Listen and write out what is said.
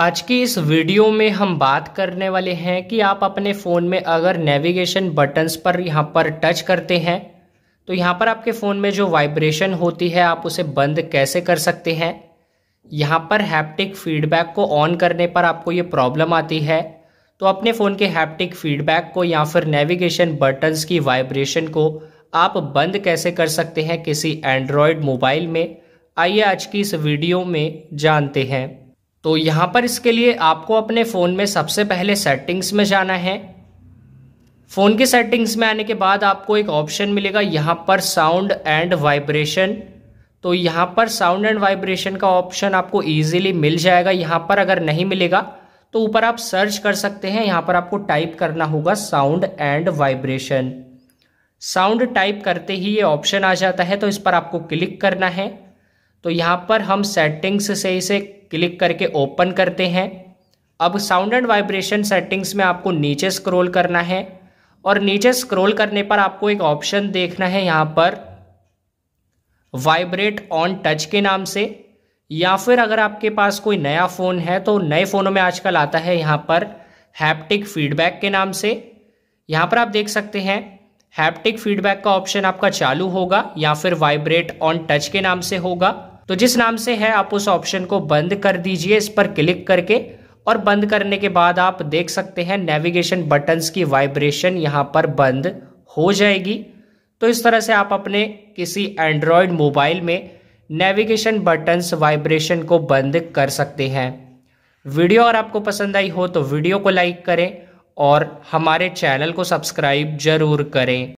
आज की इस वीडियो में हम बात करने वाले हैं कि आप अपने फ़ोन में अगर नेविगेशन बटन्स पर यहाँ पर टच करते हैं तो यहाँ पर आपके फ़ोन में जो वाइब्रेशन होती है आप उसे बंद कैसे कर सकते हैं यहाँ पर हैप्टिक फीडबैक को ऑन करने पर आपको ये प्रॉब्लम आती है तो अपने फ़ोन के हैप्टिक फीडबैक को या फिर नेविगेशन बटन्स की वाइब्रेशन को आप बंद कैसे कर सकते हैं किसी एंड्रॉयड मोबाइल में आइए आज की इस वीडियो में जानते हैं तो यहाँ पर इसके लिए आपको अपने फ़ोन में सबसे पहले सेटिंग्स में जाना है फ़ोन के सेटिंग्स में आने के बाद आपको एक ऑप्शन मिलेगा यहाँ पर साउंड एंड वाइब्रेशन तो यहाँ पर साउंड एंड वाइब्रेशन का ऑप्शन आपको इजीली मिल जाएगा यहाँ पर अगर नहीं मिलेगा तो ऊपर आप सर्च कर सकते हैं यहाँ पर आपको टाइप करना होगा sound and vibration sound type करते ही ये ऑप्शन आ जाता है तो इस पर आपको क्लिक करना है तो यहाँ पर हम सेटिंग्स से इसे क्लिक करके ओपन करते हैं अब साउंड एंड वाइब्रेशन सेटिंग्स में आपको नीचे स्क्रॉल करना है और नीचे स्क्रॉल करने पर आपको एक ऑप्शन देखना है यहाँ पर वाइब्रेट ऑन टच के नाम से या फिर अगर आपके पास कोई नया फ़ोन है तो नए फ़ोनों में आजकल आता है यहाँ पर हैप्टिक फीडबैक के नाम से यहाँ पर आप देख सकते हैं हैप्टिक फीडबैक का ऑप्शन आपका चालू होगा या फिर वाइब्रेट ऑन टच के नाम से होगा तो जिस नाम से है आप उस ऑप्शन को बंद कर दीजिए इस पर क्लिक करके और बंद करने के बाद आप देख सकते हैं नेविगेशन बटन्स की वाइब्रेशन यहाँ पर बंद हो जाएगी तो इस तरह से आप अपने किसी एंड्रॉयड मोबाइल में नेविगेशन बटन्स वाइब्रेशन को बंद कर सकते हैं वीडियो और आपको पसंद आई हो तो वीडियो को लाइक करें और हमारे चैनल को सब्सक्राइब जरूर करें